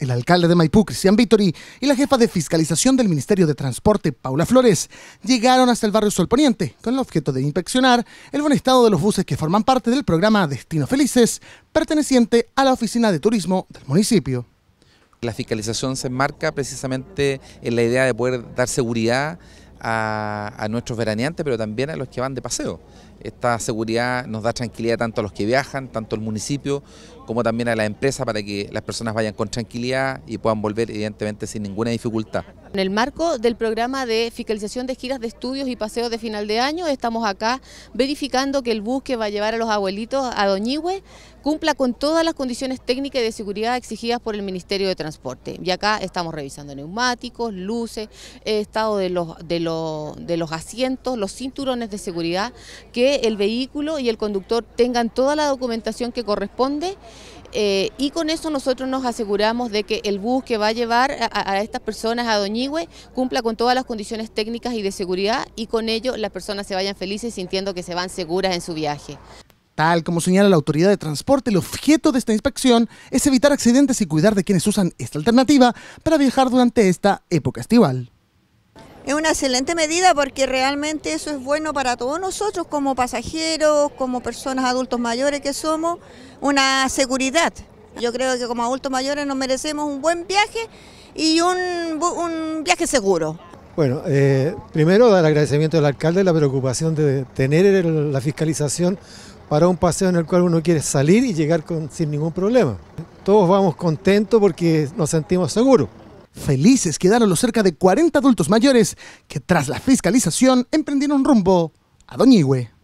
El alcalde de Maipú, Cristian Vittori, y la jefa de fiscalización del Ministerio de Transporte, Paula Flores, llegaron hasta el barrio Solponiente con el objeto de inspeccionar el buen estado de los buses que forman parte del programa Destino Felices, perteneciente a la Oficina de Turismo del municipio. La fiscalización se enmarca precisamente en la idea de poder dar seguridad a, nuestros veraneantes, pero también a los que van de paseo. Esta seguridad nos da tranquilidad tanto a los que viajan, tanto al municipio, como también a la empresa para que las personas vayan con tranquilidad y puedan volver evidentemente sin ninguna dificultad. En el marco del programa de fiscalización de giras de estudios y paseos de final de año, estamos acá verificando que el bus que va a llevar a los abuelitos a Doñigüe cumpla con todas las condiciones técnicas y de seguridad exigidas por el Ministerio de Transporte. Y acá estamos revisando neumáticos, luces, eh, estado de los, asientos, los cinturones de seguridad, que el vehículo y el conductor tengan toda la documentación que corresponde eh, y con eso nosotros nos aseguramos de que el bus que va a llevar a, estas personas a Doñigüe cumpla con todas las condiciones técnicas y de seguridad y con ello las personas se vayan felices sintiendo que se van seguras en su viaje. Tal como señala la autoridad de transporte, el objeto de esta inspección es evitar accidentes y cuidar de quienes usan esta alternativa para viajar durante esta época estival. Es una excelente medida porque realmente eso es bueno para todos nosotros como pasajeros, como personas adultos mayores que somos, una seguridad. Yo creo que como adultos mayores nos merecemos un buen viaje y un, viaje seguro. Bueno, eh, primero dar agradecimiento al alcalde la preocupación de tener la fiscalización para un paseo en el cual uno quiere salir y llegar sin ningún problema. Todos vamos contentos porque nos sentimos seguros. Felices quedaron los cerca de 40 adultos mayores que tras la fiscalización emprendieron rumbo a Doñigüe.